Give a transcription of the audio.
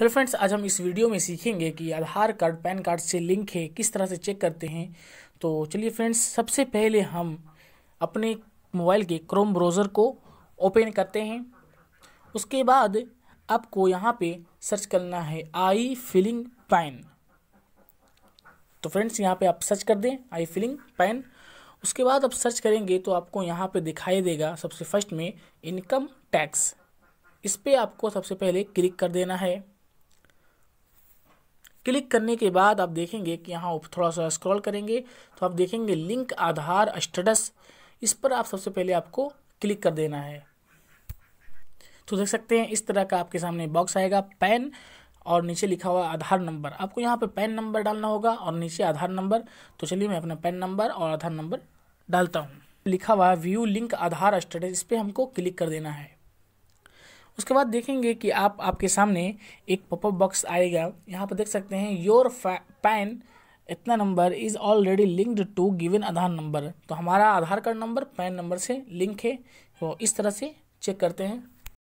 hello friends आज हम इस वीडियो में सीखेंगे कि आधार कार्ड पैन कार्ड से लिंक है किस तरह से चेक करते हैं तो चलिए फ्रेंड्स सबसे पहले हम अपने मोबाइल के क्रोम ब्राउज़र को ओपन करते हैं उसके बाद आपको यहाँ पे सर्च करना है आई फिलिंग पैन तो फ्रेंड्स यहाँ पे आप सर्च कर दें आई फिलिंग पैन उसके बाद आप सर्च करेंगे तो आपको यहाँ पे दिखाई देगा सबसे फर्स्ट में इनकम टैक्स इस पर आपको सबसे पहले क्लिक कर देना है क्लिक करने के बाद आप देखेंगे कि यहाँ थोड़ा सा स्क्रॉल करेंगे तो आप देखेंगे लिंक आधार स्टेटस इस पर आप सबसे पहले आपको क्लिक कर देना है तो देख सकते हैं इस तरह का आपके सामने बॉक्स आएगा पैन और नीचे लिखा हुआ आधार नंबर आपको यहाँ पे पैन नंबर डालना होगा और नीचे आधार नंबर तो चलिए मैं अपना पैन नंबर और आधार नंबर डालता हूँ लिखा हुआ है व्यू लिंक आधार स्टेटस इस पर हमको क्लिक कर देना है उसके बाद देखेंगे कि आप आपके सामने एक पॉपअप बॉक्स आएगा यहाँ पर देख सकते हैं योर पैन इतना number is already linked to given Aadhaar number तो हमारा Aadhaar card number PAN number से लिंक है वो इस तरह से चेक करते हैं